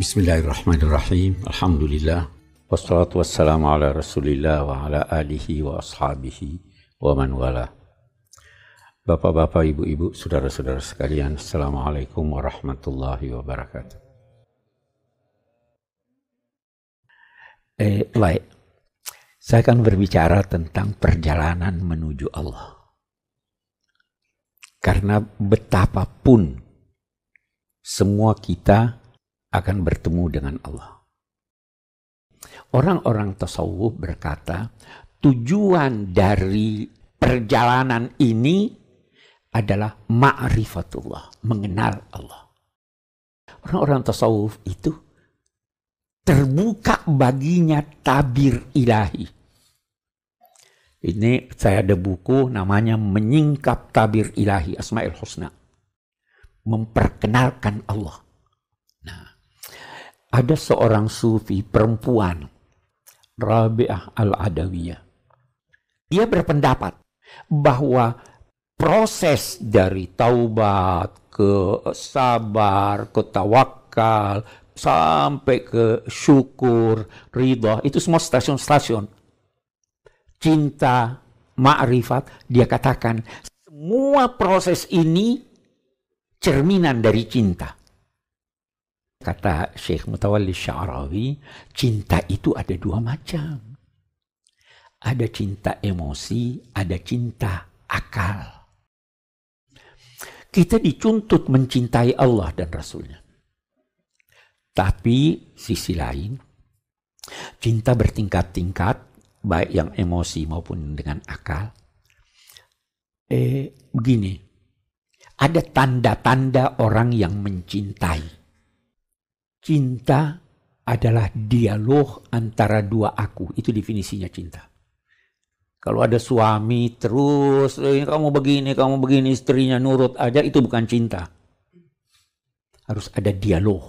Bismillahirrahmanirrahim. Alhamdulillah. Wassalatu wassalamu ala rasulillah wa ala alihi wa ashabihi wa man wala. Bapak-bapak, ibu-ibu, saudara-saudara sekalian, Assalamualaikum warahmatullahi wabarakatuh. Eh, baik, saya akan berbicara tentang perjalanan menuju Allah. Karena betapapun semua kita akan bertemu dengan Allah. Orang-orang tasawuf berkata, tujuan dari perjalanan ini adalah ma'rifatullah, mengenal Allah. Orang-orang tasawuf itu terbuka baginya tabir ilahi ini saya ada buku namanya Menyingkap Tabir Ilahi Asma'il Husna. Memperkenalkan Allah. Nah, ada seorang sufi perempuan, Rabi'ah Al-Adawiyah. Dia berpendapat bahwa proses dari taubat ke sabar, ke tawakal, sampai ke syukur, ridha itu semua stasiun-stasiun cinta, makrifat, dia katakan semua proses ini cerminan dari cinta. Kata Syekh Mutawalli Sya'rawi, cinta itu ada dua macam. Ada cinta emosi, ada cinta akal. Kita dicuntut mencintai Allah dan Rasulnya. Tapi sisi lain, cinta bertingkat-tingkat baik yang emosi maupun dengan akal, eh begini, ada tanda-tanda orang yang mencintai. Cinta adalah dialog antara dua aku, itu definisinya cinta. Kalau ada suami terus, eh, kamu begini, kamu begini, istrinya nurut aja, itu bukan cinta. Harus ada dialog.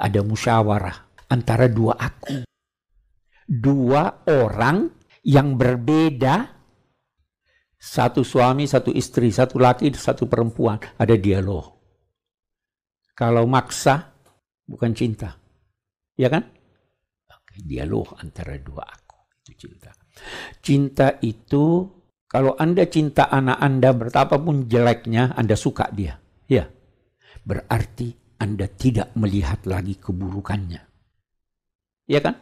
Ada musyawarah antara dua aku dua orang yang berbeda satu suami, satu istri, satu laki, satu perempuan, ada dialog. Kalau maksa, bukan cinta. Ya kan? Oke, dialog antara dua aku. Itu cinta. Cinta itu, kalau Anda cinta anak Anda, betapapun jeleknya, Anda suka dia. Ya. Berarti Anda tidak melihat lagi keburukannya. Ya kan?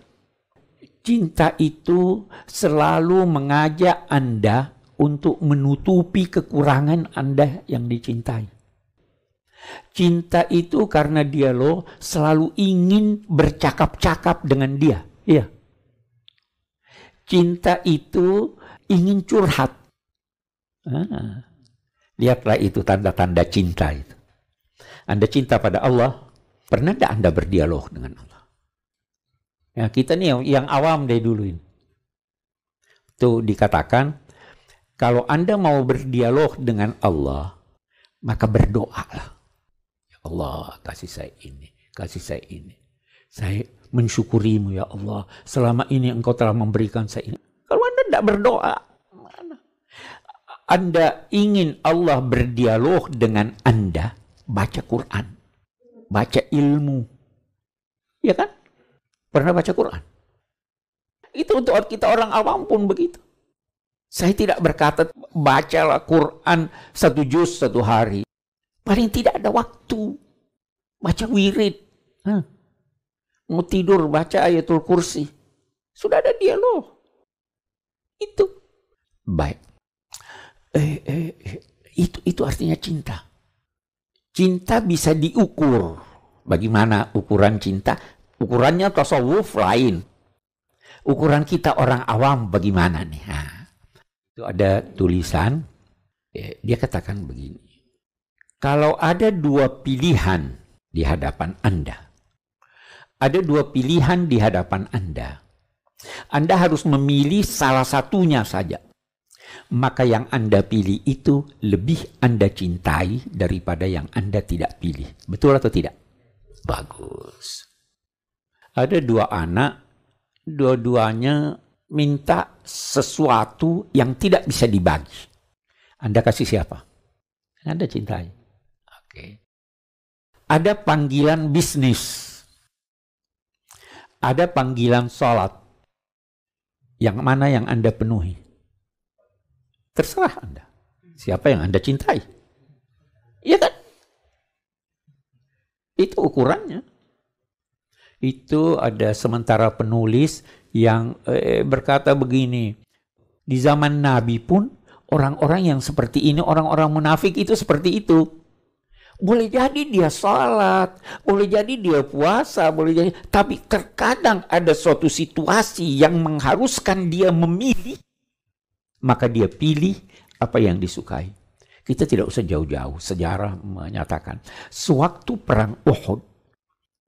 cinta itu selalu mengajak Anda untuk menutupi kekurangan Anda yang dicintai. Cinta itu karena dialog selalu ingin bercakap-cakap dengan dia. Iya. Cinta itu ingin curhat. Ah, lihatlah itu tanda-tanda cinta itu. Anda cinta pada Allah, pernah tidak Anda berdialog dengan Allah? Ya, kita nih yang, awam dari dulu ini. Itu dikatakan, kalau Anda mau berdialog dengan Allah, maka berdoalah. Ya Allah, kasih saya ini, kasih saya ini. Saya mensyukurimu ya Allah, selama ini engkau telah memberikan saya ini. Kalau Anda tidak berdoa, mana? Anda ingin Allah berdialog dengan Anda, baca Quran, baca ilmu. Ya kan? pernah baca Quran. Itu untuk kita orang awam pun begitu. Saya tidak berkata bacalah Quran satu juz satu hari. Paling tidak ada waktu. Baca wirid. Hah. Mau tidur baca ayatul kursi. Sudah ada dia loh. Itu. Baik. Eh, eh, eh, itu itu artinya cinta. Cinta bisa diukur. Bagaimana ukuran cinta? Ukurannya tasawuf lain. Ukuran kita orang awam bagaimana nih? Nah, itu ada tulisan, ya, dia katakan begini. Kalau ada dua pilihan di hadapan Anda, ada dua pilihan di hadapan Anda. Anda harus memilih salah satunya saja. Maka yang Anda pilih itu lebih Anda cintai daripada yang Anda tidak pilih. Betul atau tidak? Bagus ada dua anak, dua-duanya minta sesuatu yang tidak bisa dibagi. Anda kasih siapa? Anda cintai. Oke. Okay. Ada panggilan bisnis. Ada panggilan sholat. Yang mana yang Anda penuhi? Terserah Anda. Siapa yang Anda cintai? Iya kan? Itu ukurannya itu ada sementara penulis yang eh, berkata begini, di zaman Nabi pun orang-orang yang seperti ini, orang-orang munafik itu seperti itu. Boleh jadi dia salat, boleh jadi dia puasa, boleh jadi tapi terkadang ada suatu situasi yang mengharuskan dia memilih maka dia pilih apa yang disukai. Kita tidak usah jauh-jauh, sejarah menyatakan. Sewaktu perang Uhud,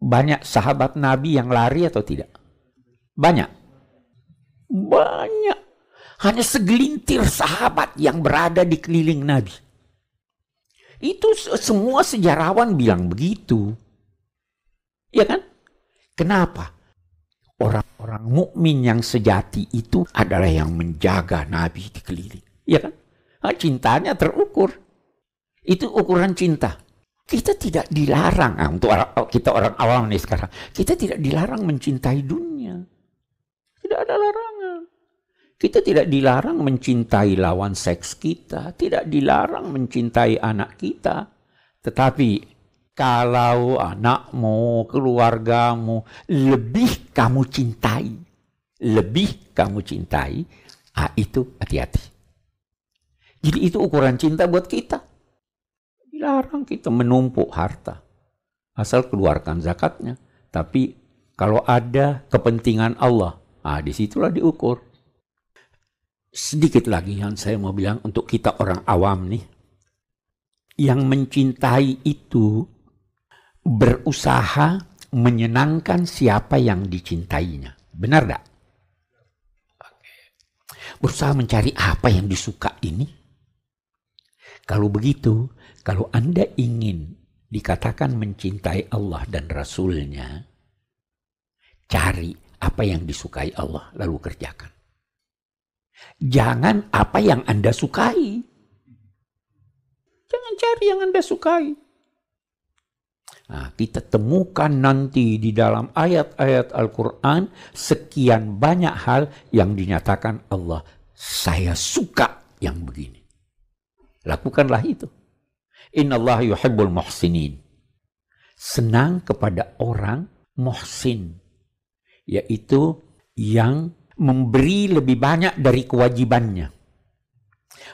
banyak sahabat Nabi yang lari atau tidak? Banyak. Banyak. Hanya segelintir sahabat yang berada di keliling Nabi. Itu semua sejarawan bilang begitu. Ya kan? Kenapa? Orang-orang mukmin yang sejati itu adalah yang menjaga Nabi di keliling. Ya kan? Ah, cintanya terukur. Itu ukuran cinta. Kita tidak dilarang nah, untuk orang, oh, kita orang awam nih sekarang. Kita tidak dilarang mencintai dunia. Tidak ada larangan. Kita tidak dilarang mencintai lawan seks kita, tidak dilarang mencintai anak kita. Tetapi kalau anakmu, keluargamu lebih kamu cintai, lebih kamu cintai, ah, itu hati-hati. Jadi itu ukuran cinta buat kita dilarang kita menumpuk harta. Asal keluarkan zakatnya. Tapi kalau ada kepentingan Allah, ah disitulah diukur. Sedikit lagi yang saya mau bilang untuk kita orang awam nih. Yang mencintai itu berusaha menyenangkan siapa yang dicintainya. Benar tidak? Berusaha mencari apa yang disuka ini kalau begitu, kalau Anda ingin dikatakan mencintai Allah dan Rasulnya, cari apa yang disukai Allah lalu kerjakan. Jangan apa yang Anda sukai. Jangan cari yang Anda sukai. Nah, kita temukan nanti di dalam ayat-ayat Al-Quran sekian banyak hal yang dinyatakan Allah. Saya suka yang begini. Lakukanlah itu. Inna Allah yuhibbul muhsinin. Senang kepada orang muhsin. Yaitu yang memberi lebih banyak dari kewajibannya.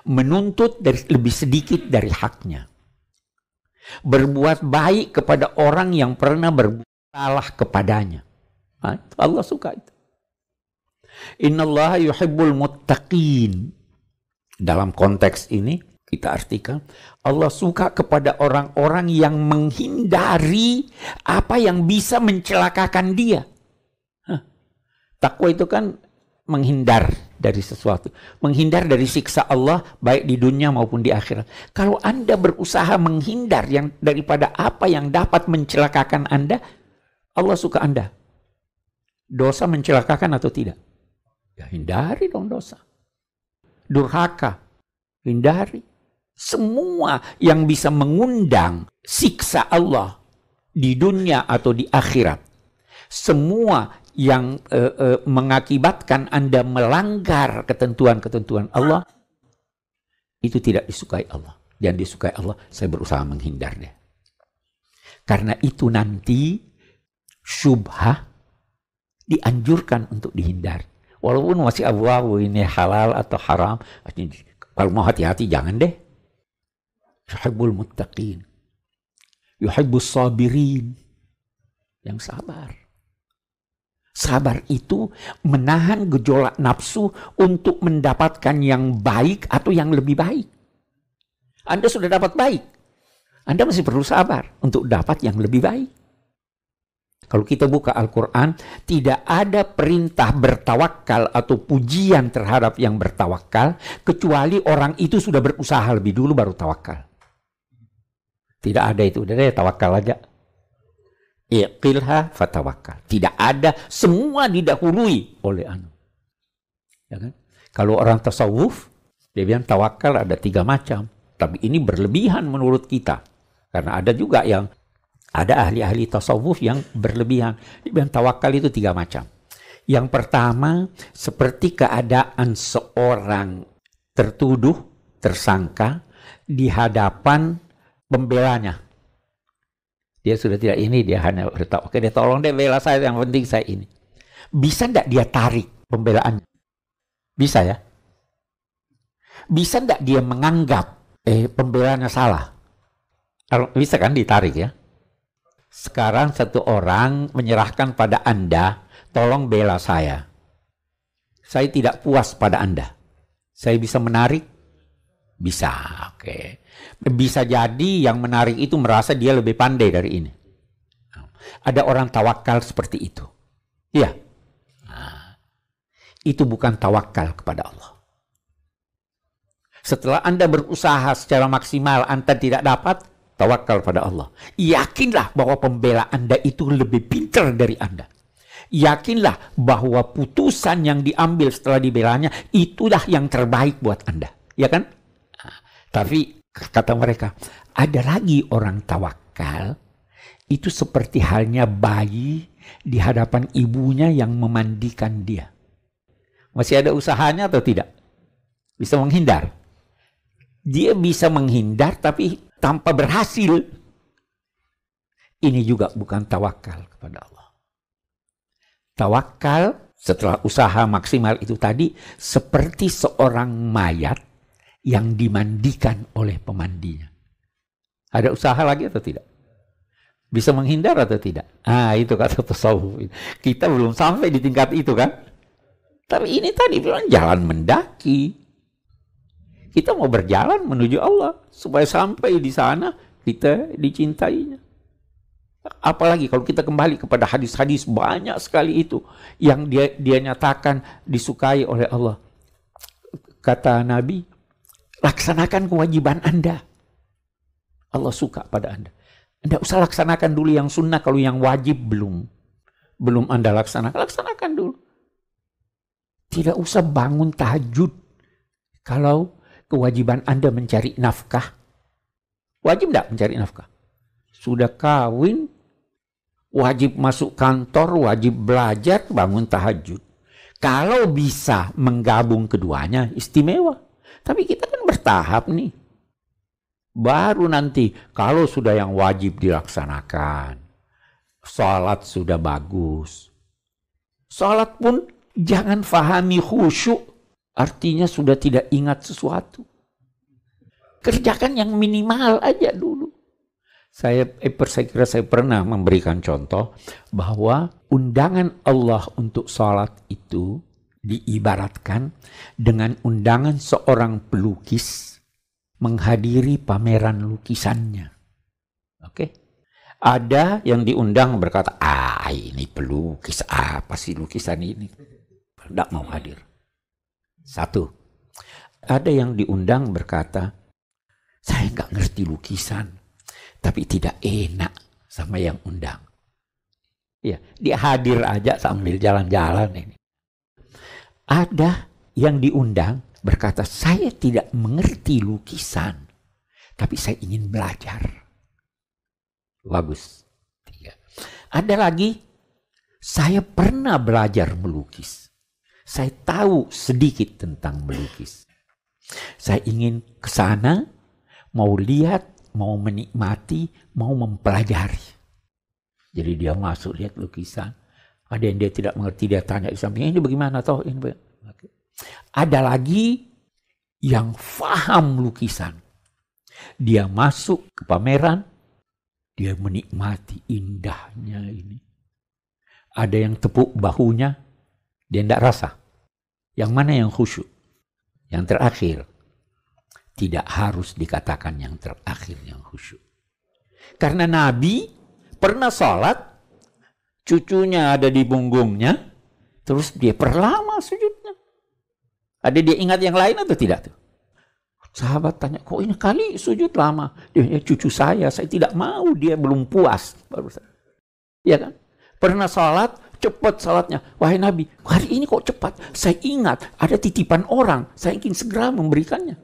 Menuntut dari, lebih sedikit dari haknya. Berbuat baik kepada orang yang pernah berbuat salah kepadanya. Allah suka itu. Inna Allah yuhibbul muttaqin. Dalam konteks ini, kita artikan Allah suka kepada orang-orang yang menghindari apa yang bisa mencelakakan dia. Takwa itu kan menghindar dari sesuatu, menghindar dari siksa Allah baik di dunia maupun di akhirat. Kalau Anda berusaha menghindar yang daripada apa yang dapat mencelakakan Anda, Allah suka Anda. Dosa mencelakakan atau tidak? Ya hindari dong dosa. Durhaka, hindari semua yang bisa mengundang siksa Allah di dunia atau di akhirat. Semua yang uh, uh, mengakibatkan Anda melanggar ketentuan-ketentuan Allah itu tidak disukai Allah. Dan disukai Allah, saya berusaha menghindarnya. Karena itu nanti syubhah dianjurkan untuk dihindari. Walaupun masih Allah ini halal atau haram, kalau mau hati-hati jangan deh. Yuhibbul muttaqin. Yuhibbus sabirin. Yang sabar. Sabar itu menahan gejolak nafsu untuk mendapatkan yang baik atau yang lebih baik. Anda sudah dapat baik. Anda masih perlu sabar untuk dapat yang lebih baik. Kalau kita buka Al-Quran, tidak ada perintah bertawakal atau pujian terhadap yang bertawakal, kecuali orang itu sudah berusaha lebih dulu baru tawakal. Tidak ada itu. Udah deh tawakal aja. Iqilha fatawakal. Tidak ada. Semua didahului oleh anu. Ya kan? Kalau orang tasawuf, dia bilang tawakal ada tiga macam. Tapi ini berlebihan menurut kita. Karena ada juga yang ada ahli-ahli tasawuf yang berlebihan. Dia bilang tawakal itu tiga macam. Yang pertama, seperti keadaan seorang tertuduh, tersangka di hadapan pembelanya. Dia sudah tidak ini, dia hanya beritahu, oke dia tolong deh bela saya, yang penting saya ini. Bisa enggak dia tarik pembelaannya? Bisa ya? Bisa enggak dia menganggap eh, pembelaannya salah? Bisa kan ditarik ya? Sekarang satu orang menyerahkan pada Anda, tolong bela saya. Saya tidak puas pada Anda. Saya bisa menarik, bisa, oke. Okay. Bisa jadi yang menarik itu merasa dia lebih pandai dari ini. Ada orang tawakal seperti itu. Iya. Nah, itu bukan tawakal kepada Allah. Setelah Anda berusaha secara maksimal, Anda tidak dapat, tawakal pada Allah. Yakinlah bahwa pembela Anda itu lebih pintar dari Anda. Yakinlah bahwa putusan yang diambil setelah dibelanya itulah yang terbaik buat Anda. Ya kan? Tapi kata mereka, ada lagi orang tawakal itu seperti halnya bayi di hadapan ibunya yang memandikan dia. Masih ada usahanya atau tidak? Bisa menghindar. Dia bisa menghindar tapi tanpa berhasil. Ini juga bukan tawakal kepada Allah. Tawakal setelah usaha maksimal itu tadi seperti seorang mayat yang dimandikan oleh pemandinya. Ada usaha lagi atau tidak? Bisa menghindar atau tidak? Ah, itu kata tasawuf. Kita belum sampai di tingkat itu kan? Tapi ini tadi bilang jalan mendaki. Kita mau berjalan menuju Allah supaya sampai di sana kita dicintainya. Apalagi kalau kita kembali kepada hadis-hadis banyak sekali itu yang dia dia nyatakan disukai oleh Allah. Kata Nabi, Laksanakan kewajiban Anda. Allah suka pada Anda. Anda usah laksanakan dulu yang sunnah kalau yang wajib belum. Belum Anda laksanakan, laksanakan dulu. Tidak usah bangun tahajud kalau kewajiban Anda mencari nafkah. Wajib tidak mencari nafkah? Sudah kawin, wajib masuk kantor, wajib belajar, bangun tahajud. Kalau bisa menggabung keduanya, istimewa. Tapi kita kan bertahap nih. Baru nanti kalau sudah yang wajib dilaksanakan, sholat sudah bagus. Sholat pun jangan fahami khusyuk, artinya sudah tidak ingat sesuatu. Kerjakan yang minimal aja dulu. Saya, eh, saya kira saya pernah memberikan contoh bahwa undangan Allah untuk sholat itu diibaratkan dengan undangan seorang pelukis menghadiri pameran lukisannya. Oke. Okay? Ada yang diundang berkata, "Ah, ini pelukis apa sih lukisan ini?" Tidak mau hadir. Satu. Ada yang diundang berkata, "Saya nggak ngerti lukisan, tapi tidak enak sama yang undang." Ya, dia hadir aja sambil jalan-jalan ini. Ada yang diundang berkata, "Saya tidak mengerti lukisan, tapi saya ingin belajar." Bagus. Tiga. Ada lagi, saya pernah belajar melukis. Saya tahu sedikit tentang melukis. Saya ingin ke sana, mau lihat, mau menikmati, mau mempelajari. Jadi dia masuk lihat lukisan, ada yang dia tidak mengerti, dia tanya di sampingnya, ini bagaimana toh? Ini bagaimana? Ada lagi yang faham lukisan. Dia masuk ke pameran, dia menikmati indahnya ini. Ada yang tepuk bahunya, dia tidak rasa. Yang mana yang khusyuk? Yang terakhir. Tidak harus dikatakan yang terakhir yang khusyuk. Karena Nabi pernah sholat cucunya ada di punggungnya, terus dia perlama sujudnya. Ada dia ingat yang lain atau tidak tuh? Sahabat tanya, kok ini kali sujud lama? Dia, ya cucu saya, saya tidak mau, dia belum puas. barusan. Ya kan? Pernah salat cepat salatnya. Wahai Nabi, hari ini kok cepat? Saya ingat ada titipan orang, saya ingin segera memberikannya.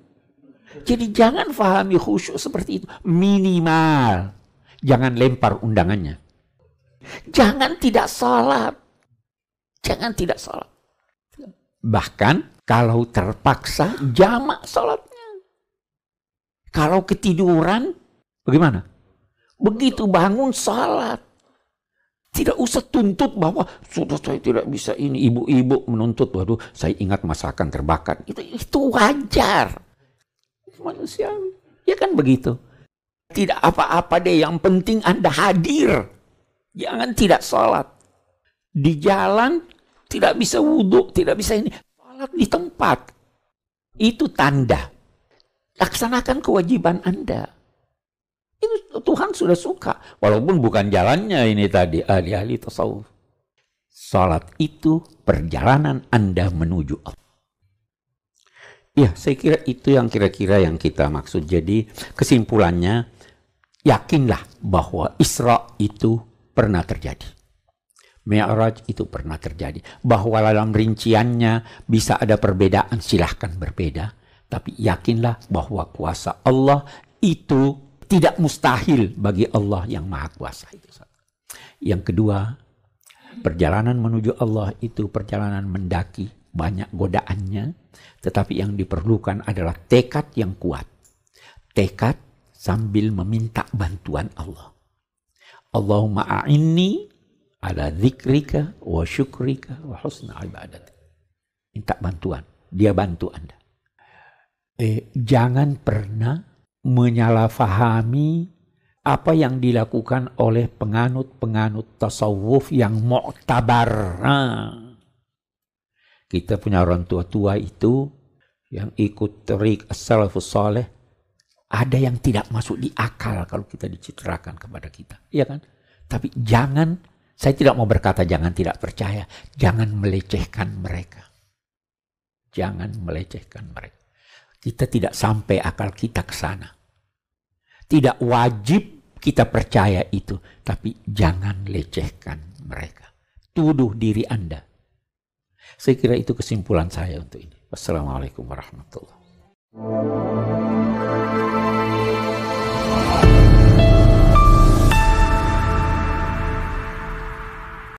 Jadi jangan fahami khusyuk seperti itu. Minimal. Jangan lempar undangannya. Jangan tidak sholat. Jangan tidak sholat. Bahkan kalau terpaksa jamak sholatnya. Kalau ketiduran, bagaimana? Begitu bangun sholat. Tidak usah tuntut bahwa sudah saya tidak bisa ini. Ibu-ibu menuntut, waduh saya ingat masakan terbakar. Itu, itu wajar. Manusia, Ya kan begitu. Tidak apa-apa deh, yang penting Anda hadir. Jangan tidak sholat. Di jalan tidak bisa wudhu, tidak bisa ini. Sholat di tempat. Itu tanda. Laksanakan kewajiban Anda. Itu Tuhan sudah suka. Walaupun bukan jalannya ini tadi, ahli-ahli tasawuf. sholat itu perjalanan Anda menuju Allah. Ya, saya kira itu yang kira-kira yang kita maksud. Jadi kesimpulannya, yakinlah bahwa Isra itu pernah terjadi. Mi'raj itu pernah terjadi. Bahwa dalam rinciannya bisa ada perbedaan, silahkan berbeda. Tapi yakinlah bahwa kuasa Allah itu tidak mustahil bagi Allah yang maha kuasa itu. Yang kedua, perjalanan menuju Allah itu perjalanan mendaki, banyak godaannya. Tetapi yang diperlukan adalah tekad yang kuat. Tekad sambil meminta bantuan Allah. Allahumma a'inni ala zikrika wa syukrika wa husna ibadati. Minta bantuan. Dia bantu Anda. Eh, jangan pernah menyalahfahami apa yang dilakukan oleh penganut-penganut tasawuf yang muktabar. Nah, kita punya orang tua-tua itu yang ikut terik as-salafus saleh ada yang tidak masuk di akal kalau kita dicitrakan kepada kita, iya kan? Tapi jangan, saya tidak mau berkata jangan tidak percaya, jangan melecehkan mereka. Jangan melecehkan mereka. Kita tidak sampai akal kita ke sana. Tidak wajib kita percaya itu, tapi jangan lecehkan mereka. Tuduh diri Anda. Saya kira itu kesimpulan saya untuk ini. Wassalamualaikum warahmatullahi Música